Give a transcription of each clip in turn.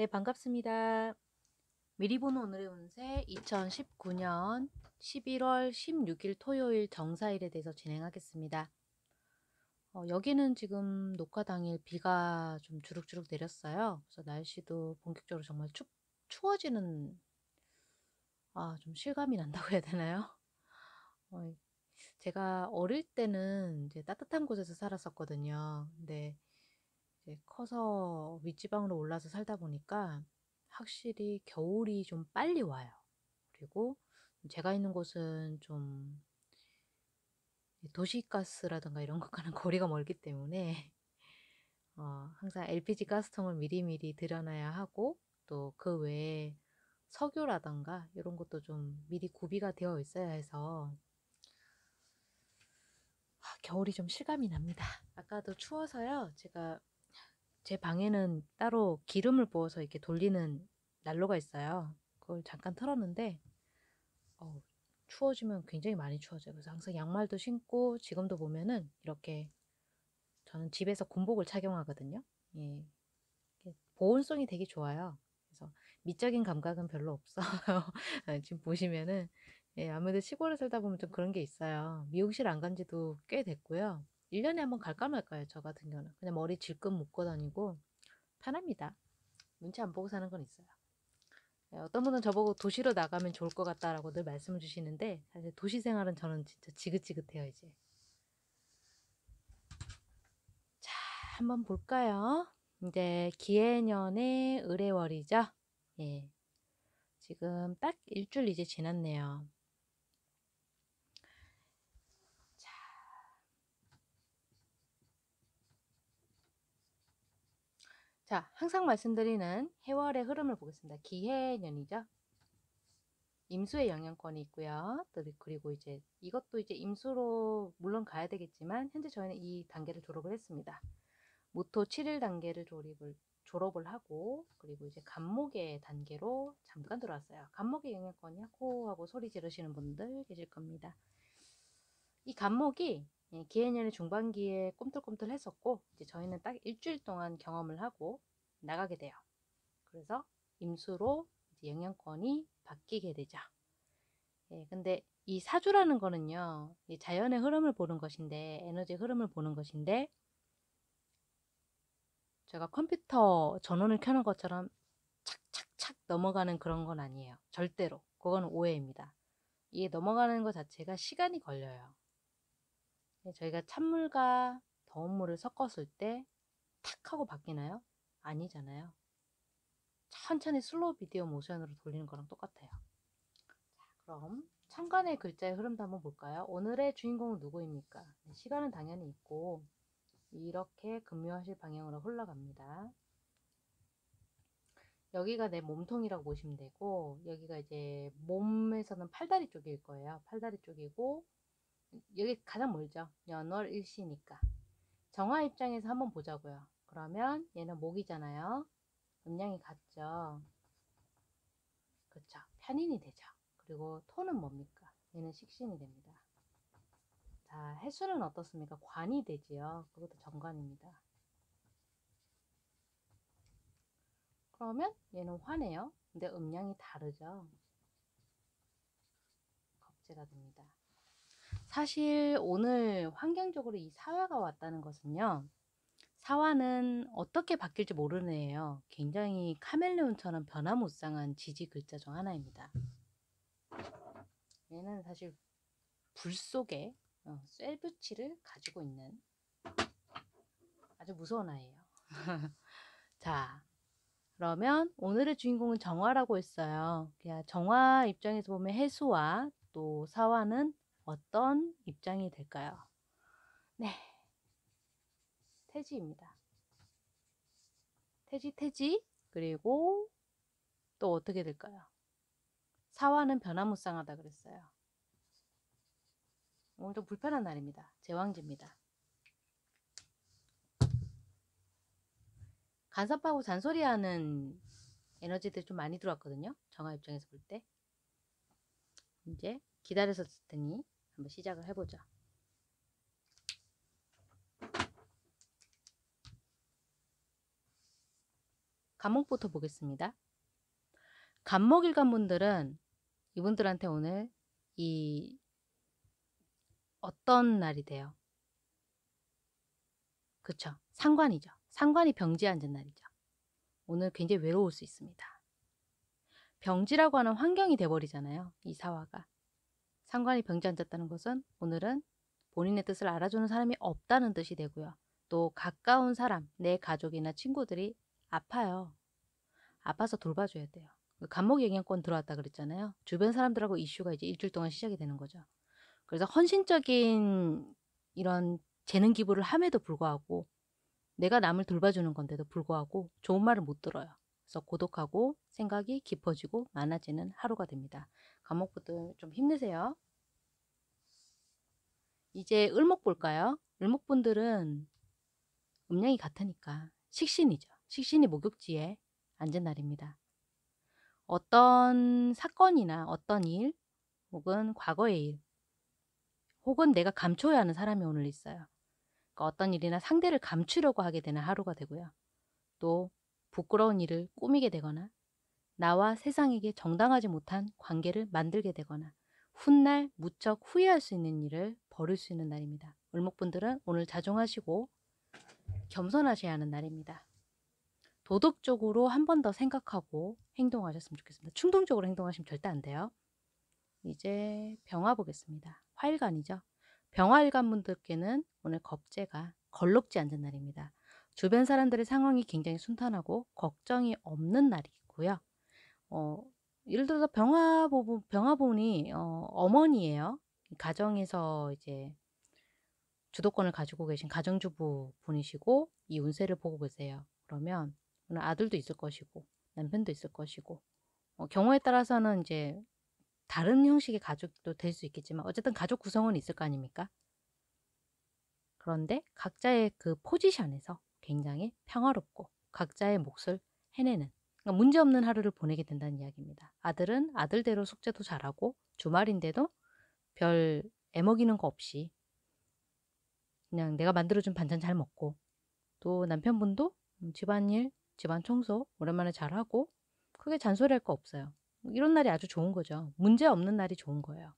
네, 반갑습니다. 미리 보는 오늘의 운세 2019년 11월 16일 토요일 정사일에 대해서 진행하겠습니다. 어, 여기는 지금 녹화 당일 비가 좀 주룩주룩 내렸어요. 그래서 날씨도 본격적으로 정말 추, 추워지는 아, 좀 실감이 난다고 해야 되나요? 어, 제가 어릴 때는 이제 따뜻한 곳에서 살았었거든요. 근데 커서 윗지방으로 올라서 살다 보니까 확실히 겨울이 좀 빨리 와요. 그리고 제가 있는 곳은 좀 도시가스라든가 이런 것과는 거리가 멀기 때문에 어, 항상 LPG 가스통을 미리미리 들여놔야 하고 또 그 외에 석유라든가 이런 것도 좀 미리 구비가 되어 있어야 해서 아, 겨울이 좀 실감이 납니다. 아까도 추워서요. 제가 제 방에는 따로 기름을 부어서 이렇게 돌리는 난로가 있어요. 그걸 잠깐 틀었는데 어, 추워지면 굉장히 많이 추워져요. 그래서 항상 양말도 신고 지금도 보면은 이렇게 저는 집에서 군복을 착용하거든요. 예. 보온성이 되게 좋아요. 그래서 미적인 감각은 별로 없어요. 아, 지금 보시면은 예, 아무래도 시골에 살다 보면 좀 그런 게 있어요. 미용실 안간 지도 꽤 됐고요. 1년에 한번 갈까 말까요. 저 같은 경우는. 그냥 머리 질끈 묶고 다니고 편합니다. 눈치 안 보고 사는 건 있어요. 예, 어떤 분은 저보고 도시로 나가면 좋을 것 같다라고 늘 말씀을 주시는데 사실 도시 생활은 저는 진짜 지긋지긋해요 이제. 자 한번 볼까요? 이제 기해년의 의뢰월이죠. 예. 지금 딱 일주일 이제 지났네요. 자, 항상 말씀드리는 해월의 흐름을 보겠습니다. 기해년이죠. 임수의 영향권이 있고요. 그리고 이제 이것도 이제 임수로 물론 가야 되겠지만 현재 저희는 이 단계를 졸업을 했습니다. 모토 7일 단계를 졸업을 졸업을 하고 그리고 이제 간목의 단계로 잠깐 들어왔어요. 간목의 영향권이 코하고 소리 지르시는 분들 계실 겁니다. 이 간목이 예, 기해년의 중반기에 꼼틀꼼틀 했었고 이제 저희는 딱 일주일 동안 경험을 하고 나가게 돼요. 그래서 임수로 영양권이 바뀌게 되죠. 예, 근데 이 사주라는 거는요, 이 자연의 흐름을 보는 것인데, 에너지 흐름을 보는 것인데, 제가 컴퓨터 전원을 켜는 것처럼 착착착 넘어가는 그런 건 아니에요. 절대로. 그건 오해입니다. 이게 넘어가는 것 자체가 시간이 걸려요. 네, 저희가 찬물과 더운 물을 섞었을 때 탁 하고 바뀌나요? 아니잖아요. 천천히 슬로우 비디오 모션으로 돌리는 거랑 똑같아요. 자, 그럼 참간의 글자의 흐름도 한번 볼까요? 오늘의 주인공은 누구입니까? 네, 시간은 당연히 있고 이렇게 금요하실 방향으로 흘러갑니다. 여기가 내 몸통이라고 보시면 되고 여기가 이제 몸에서는 팔다리 쪽일 거예요. 팔다리 쪽이고 여기 가장 멀죠. 연월 일시니까. 정화 입장에서 한번 보자고요. 그러면 얘는 목이잖아요. 음양이 같죠. 그렇죠. 편인이 되죠. 그리고 토는 뭡니까? 얘는 식신이 됩니다. 자, 해수는 어떻습니까? 관이 되지요. 그것도 정관입니다. 그러면 얘는 화네요. 근데 음양이 다르죠. 겁재가 됩니다. 사실 오늘 환경적으로 이 사화가 왔다는 것은요. 사화는 어떻게 바뀔지 모르는 애예요. 굉장히 카멜레온처럼 변화무쌍한 지지 글자 중 하나입니다. 얘는 사실 불 속에 어, 셀부치를 가지고 있는 아주 무서운 아이예요. 자, 그러면 오늘의 주인공은 정화라고 했어요. 정화 입장에서 보면 해수와 또 사화는 어떤 입장이 될까요? 네. 태지입니다. 태지, 태지. 그리고 또 어떻게 될까요? 사화는 변화무쌍하다 그랬어요. 오늘 좀 불편한 날입니다. 제왕제입니다. 간섭하고 잔소리하는 에너지들이 좀 많이 들어왔거든요. 정화 입장에서 볼 때. 이제 기다려서듣더니 한번 시작을 해보자. 감목부터 보겠습니다. 감목 일간 분들은 이분들한테 오늘 이 어떤 날이 돼요? 그쵸? 상관이죠. 상관이 병지에 앉은 날이죠. 오늘 굉장히 외로울 수 있습니다. 병지라고 하는 환경이 돼버리잖아요. 이 사화가. 상관이 병자 앉았다는 것은 오늘은 본인의 뜻을 알아주는 사람이 없다는 뜻이 되고요. 또 가까운 사람, 내 가족이나 친구들이 아파요. 아파서 돌봐줘야 돼요. 그 감목 영향권 들어왔다 그랬잖아요. 주변 사람들하고 이슈가 이제 일주일 동안 시작이 되는 거죠. 그래서 헌신적인 이런 재능 기부를 함에도 불구하고 내가 남을 돌봐주는 건데도 불구하고 좋은 말을 못 들어요. 그래서 고독하고 생각이 깊어지고 많아지는 하루가 됩니다. 감옥부들좀 힘내세요. 이제 을목 볼까요? 을목분들은 음량이 같으니까 식신이죠. 식신이 목욕지에 앉은 날입니다. 어떤 사건이나 어떤 일 혹은 과거의 일 혹은 내가 감춰야 하는 사람이 오늘 있어요. 그러니까 어떤 일이나 상대를 감추려고 하게 되는 하루가 되고요. 또 부끄러운 일을 꾸미게 되거나 나와 세상에게 정당하지 못한 관계를 만들게 되거나 훗날 무척 후회할 수 있는 일을 벌일 수 있는 날입니다. 을목분들은 오늘 자중하시고 겸손하셔야 하는 날입니다. 도덕적으로 한 번 더 생각하고 행동하셨으면 좋겠습니다. 충동적으로 행동하시면 절대 안 돼요. 이제 병화 보겠습니다. 화일간이죠. 병화일간 분들께는 오늘 겁재가 걸럭지 않은 날입니다. 주변 사람들의 상황이 굉장히 순탄하고 걱정이 없는 날이고요. 어, 예를 들어서 병화보, 병화본이 어, 어머니예요. 가정에서 이제 주도권을 가지고 계신 가정주부 분이시고 이 운세를 보고 계세요. 그러면 아들도 있을 것이고 남편도 있을 것이고 어, 경우에 따라서는 이제 다른 형식의 가족도 될 수 있겠지만 어쨌든 가족 구성은 있을 거 아닙니까? 그런데 각자의 그 포지션에서 굉장히 평화롭고 각자의 몫을 해내는 그러니까 문제없는 하루를 보내게 된다는 이야기입니다. 아들은 아들대로 숙제도 잘하고 주말인데도 별 애먹이는 거 없이 그냥 내가 만들어준 반찬 잘 먹고 또 남편분도 음 집안일, 집안 청소 오랜만에 잘하고 크게 잔소리할 거 없어요. 뭐 이런 날이 아주 좋은 거죠. 문제 없는 날이 좋은 거예요.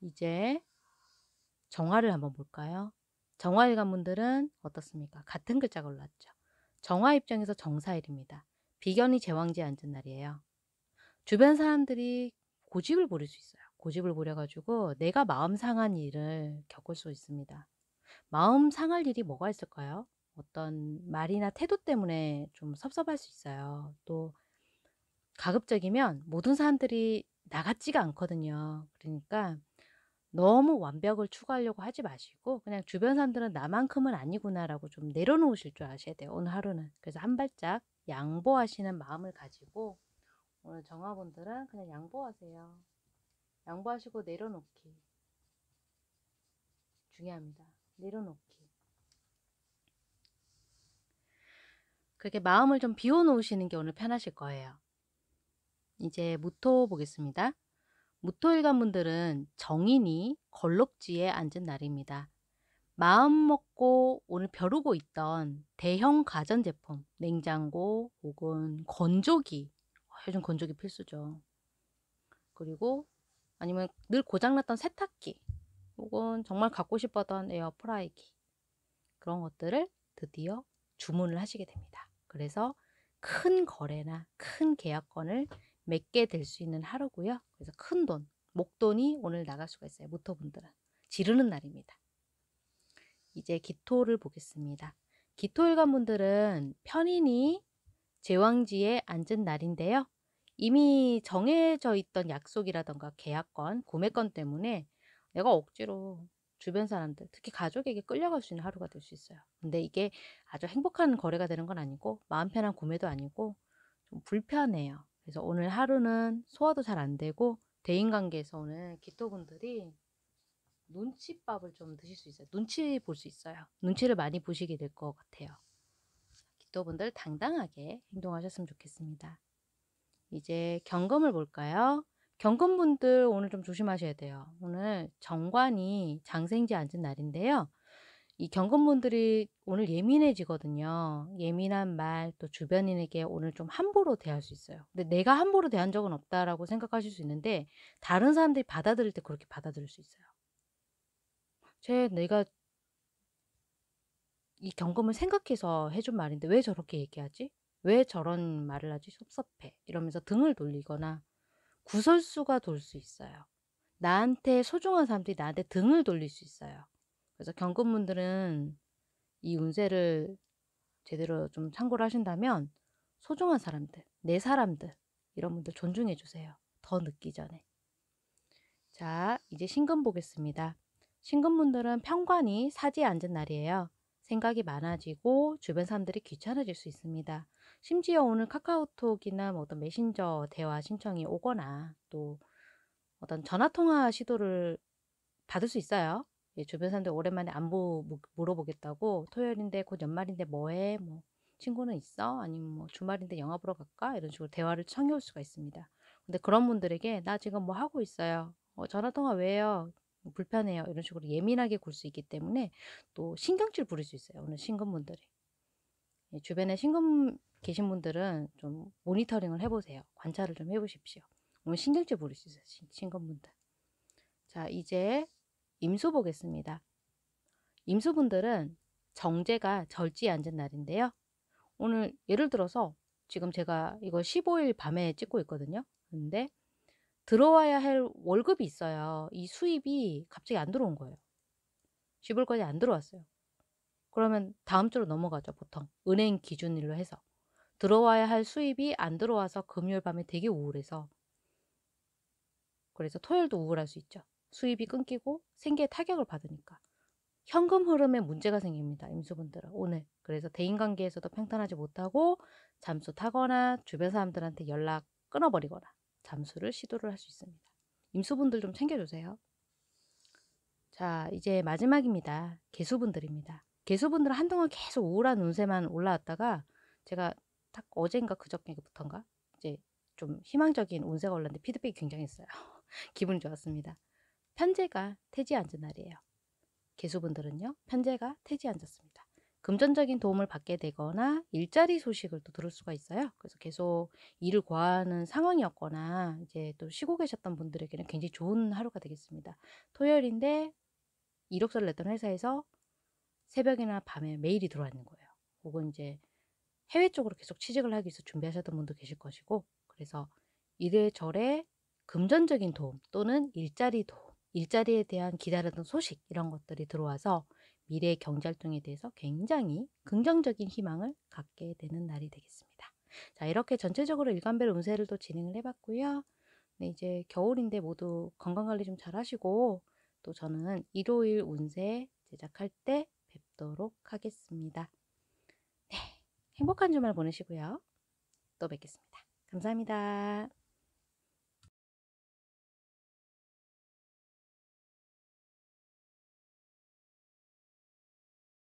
이제 정화를 한번 볼까요? 정화일 관문들은 어떻습니까? 같은 글자가 올랐죠. 정화 입장에서 정사일입니다. 비견이 제왕지에 앉은 날이에요. 주변 사람들이 고집을 부릴 수 있어요. 고집을 부려가지고 내가 마음 상한 일을 겪을 수 있습니다. 마음 상할 일이 뭐가 있을까요? 어떤 말이나 태도 때문에 좀 섭섭할 수 있어요. 또 가급적이면 모든 사람들이 나같지가 않거든요. 그러니까 너무 완벽을 추구하려고 하지 마시고 그냥 주변 사람들은 나만큼은 아니구나라고 좀 내려놓으실 줄 아셔야 돼요. 오늘 하루는. 그래서 한 발짝 양보하시는 마음을 가지고 오늘 정화분들은 그냥 양보하세요. 양보하시고 내려놓기. 중요합니다. 내려놓기. 그렇게 마음을 좀 비워놓으시는 게 오늘 편하실 거예요. 이제 무토 보겠습니다. 무토일간분들은 정인이 걸럭지에 앉은 날입니다. 마음 먹고 오늘 벼르고 있던 대형 가전제품, 냉장고 혹은 건조기, 아, 요즘 건조기 필수죠. 그리고 아니면 늘 고장났던 세탁기 혹은 정말 갖고 싶었던 에어프라이기 그런 것들을 드디어 주문을 하시게 됩니다. 그래서 큰 거래나 큰계약권을 맺게 될 수 있는 하루고요. 그래서 큰 돈, 목돈이 오늘 나갈 수가 있어요. 모터분들은. 지르는 날입니다. 이제 기토를 보겠습니다. 기토일관 분들은 편인이 제왕지에 앉은 날인데요. 이미 정해져 있던 약속이라던가 계약권, 구매권 때문에 내가 억지로 주변 사람들, 특히 가족에게 끌려갈 수 있는 하루가 될 수 있어요. 근데 이게 아주 행복한 거래가 되는 건 아니고 마음 편한 구매도 아니고 좀 불편해요. 그래서 오늘 하루는 소화도 잘 안 되고 대인관계에서 오는 기토분들이 눈치밥을 좀 드실 수 있어요. 눈치 볼 수 있어요. 눈치를 많이 보시게 될 것 같아요. 기토분들 당당하게 행동하셨으면 좋겠습니다. 이제 경검을 볼까요? 경검분들 오늘 좀 조심하셔야 돼요. 오늘 정관이 장생지 앉은 날인데요. 이 경건분들이 오늘 예민해지거든요. 예민한 말, 또 주변인에게 오늘 좀 함부로 대할 수 있어요. 근데 내가 함부로 대한 적은 없다라고 생각하실 수 있는데, 다른 사람들이 받아들일 때 그렇게 받아들일 수 있어요. 쟤 내가 이 경금을 생각해서 해준 말인데 왜 저렇게 얘기하지? 왜 저런 말을 하지? 섭섭해. 이러면서 등을 돌리거나 구설수가 돌 수 있어요. 나한테 소중한 사람들이 나한테 등을 돌릴 수 있어요. 그래서 경금분들은 이 운세를 제대로 좀 참고를 하신다면 소중한 사람들, 내 사람들 이런 분들 존중해 주세요. 더 늦기 전에. 자, 이제 신금 보겠습니다. 신금분들은 평관이 사지에 앉은 날이에요. 생각이 많아지고 주변 사람들이 귀찮아질 수 있습니다. 심지어 오늘 카카오톡이나 뭐 어떤 메신저 대화 신청이 오거나 또 어떤 전화통화 시도를 받을 수 있어요. 예, 주변 사람들 오랜만에 안부 뭐, 물어보겠다고 토요일인데 곧 연말인데 뭐해? 뭐 친구는 있어? 아니면 뭐 주말인데 영화 보러 갈까? 이런 식으로 대화를 청해올 수가 있습니다. 근데 그런 분들에게 나 지금 뭐 하고 있어요? 어, 전화 통화 왜요? 뭐 불편해요. 이런 식으로 예민하게 굴 수 있기 때문에 또 신경질 부릴 수 있어요. 오늘 신근분들이. 예, 주변에 신금 계신 분들은 좀 모니터링을 해보세요. 관찰을 좀 해보십시오. 오늘 신경질 부릴 수 있어요. 신근분들. 자, 이제 임수 보겠습니다. 임수분들은 정제가 절지에 앉은 날인데요. 오늘 예를 들어서 지금 제가 이거 15일 밤에 찍고 있거든요. 근데 들어와야 할 월급이 있어요. 이 수입이 갑자기 안 들어온 거예요. 1 0월이안 들어왔어요. 그러면 다음 주로 넘어가죠, 보통. 은행 기준일로 해서. 들어와야 할 수입이 안 들어와서 금요일 밤에 되게 우울해서. 그래서 토요일도 우울할 수 있죠. 수입이 끊기고 생계에 타격을 받으니까 현금 흐름에 문제가 생깁니다. 임수분들은 오늘 그래서 대인관계에서도 평탄하지 못하고 잠수 타거나 주변 사람들한테 연락 끊어버리거나 잠수를 시도를 할 수 있습니다. 임수분들 좀 챙겨주세요. 자 이제 마지막입니다. 개수분들입니다. 개수분들은 한동안 계속 우울한 운세만 올라왔다가 제가 딱 어젠가 그저께부터인가 이제 좀 희망적인 운세가 올랐는데 피드백이 굉장했어요. 기분이 좋았습니다. 편제가 태지에 앉은 날이에요. 개수분들은요. 편제가 태지에 앉았습니다. 금전적인 도움을 받게 되거나 일자리 소식을 또 들을 수가 있어요. 그래서 계속 일을 구하는 상황이었거나 이제 또 쉬고 계셨던 분들에게는 굉장히 좋은 하루가 되겠습니다. 토요일인데 이력서를 냈던 회사에서 새벽이나 밤에 메일이 들어왔는 거예요. 혹은 이제 해외 쪽으로 계속 취직을 하기 위해서 준비하셨던 분도 계실 것이고 그래서 이래저래 금전적인 도움 또는 일자리 도움 일자리에 대한 기다리던 소식 이런 것들이 들어와서 미래 경제활동에 대해서 굉장히 긍정적인 희망을 갖게 되는 날이 되겠습니다. 자 이렇게 전체적으로 일간별 운세를 또 진행을 해봤고요. 네, 이제 겨울인데 모두 건강관리 좀 잘하시고 또 저는 일요일 운세 제작할 때 뵙도록 하겠습니다. 네, 행복한 주말 보내시고요. 또 뵙겠습니다. 감사합니다.